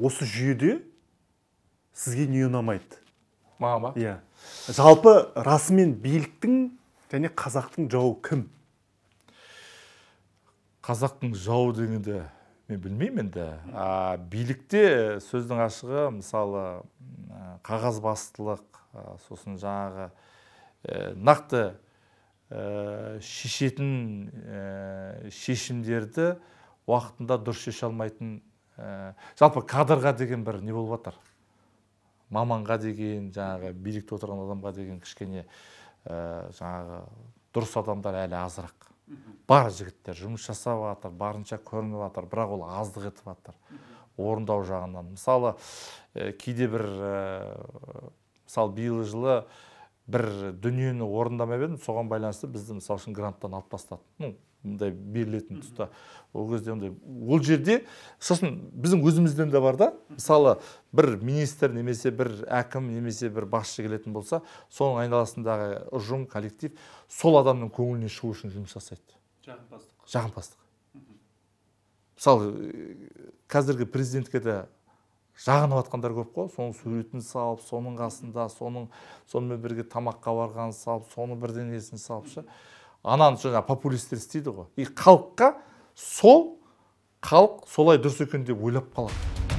осы жүйеде сізге не ұнамайды маған ба иә жалпы расымен биліктің және қазақтың жауы кім қазақтың жауы дегенде мен білмеймін енді а, билікте сөздің ашығы мысалы қағазбастылық сосын жаңағы ә, нақты ә, шешетін шешімдерді уақытында дұрыс шеше алмайтын ә, жалпы кадрға деген бір не болып жатыр маманға деген жаңағы билікте отырған адамға деген кішкене ә, жаңағы дұрыс адамдар әлі азырақ бар жігіттер жұмыс жасап жатыр барынша көрініп жатыр бірақ ол аздық етіп жатыр орындау жағынан мысалы ә, кейде бір ә, мысалы биылғы жылы бір дүниені орындамап едім соған байланысты бізді мысалы үшін гранттан алып тастады ну мындай берілетін тұста ол кезде ондай ол жерде сосын біздің өзімізден де бар да мысалы бір министр немесе бір әкім немесе бір басшы келетін болса соның айналасындағы ұжым коллектив сол адамның көңіліне шығу үшін жұмыс жасайды жағымпаздық жағымпаздық мысалы э, қазіргі президентке де жағынып жатқандар көп қой соның суретін салып соның қасында соның сонымен бірге тамаққа барғанын салып соның бірдеңесін салып ше ананы жаңағы популистер істейді ғой и халыққа сол халық солай дұрыс екен деп ойлап қалады